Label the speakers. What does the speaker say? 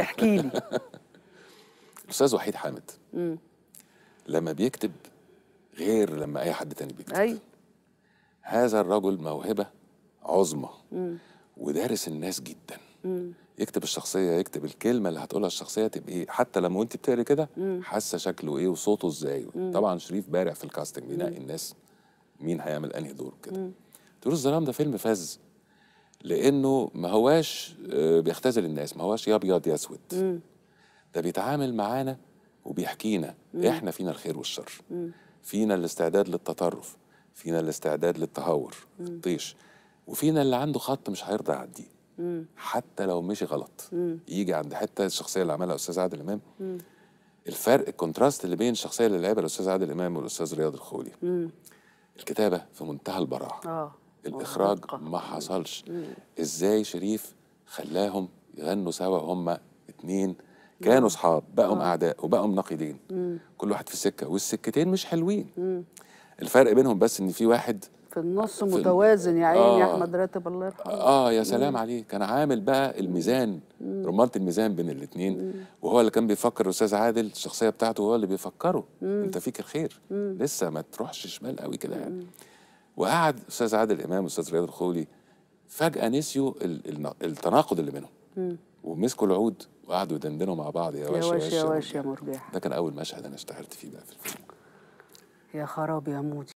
Speaker 1: احكي لي الاستاذ وحيد حامد لما بيكتب غير لما اي حد تاني بيكتب أي. هذا الرجل موهبه عظمى ودارس الناس جدا مم. يكتب الشخصيه يكتب الكلمه اللي هتقولها الشخصيه تبقى إيه. حتى لما وانت بتقري كده حاسه شكله ايه وصوته ازاي طبعا شريف بارع في الكاستنج بينقي الناس مين هيعمل انهي دور كده تقول الظلام ده فيلم فاز لانه ما هواش آه، بيختزل الناس ما هواش يا ابيض يا اسود ده بيتعامل معانا وبيحكينا مم. احنا فينا الخير والشر مم. فينا الاستعداد للتطرف فينا الاستعداد للتهور مم. الطيش وفينا اللي عنده خط مش هيرضى يعديه حتى لو مشي غلط مم. يجي عند حته الشخصيه اللي عملها الاستاذ عادل امام مم. الفرق الكونتراست اللي بين الشخصيه اللي لعبها الاستاذ عادل امام والاستاذ رياض الخولي مم. الكتابه في منتهى البراعه آه. الاخراج ما حصلش ازاي شريف خلاهم يغنوا سوا هما اتنين كانوا اصحاب بقوا آه. اعداء وبقوا نقيدين كل واحد في سكه والسكتين مش حلوين مم. الفرق بينهم بس ان في واحد في النص متوازن يا عيني آه يا احمد راتب الله يرحمه اه, آه، يا سلام مم. عليه كان عامل بقى الميزان رماله رمانه الميزان بين الاثنين وهو اللي كان بيفكر الاستاذ عادل الشخصيه بتاعته هو اللي بيفكره مم. انت فيك الخير مم. لسه ما تروحش شمال قوي كده يعني وقعد استاذ عادل امام واستاذ رياض الخولي فجاه نسيوا التناقض اللي بينهم ومسكوا العود وقعدوا يدندنوا مع بعض يا واش يا واش يا واش يا ده كان اول مشهد انا اشتغلت فيه بقى في الفيلم يا خراب يا موتي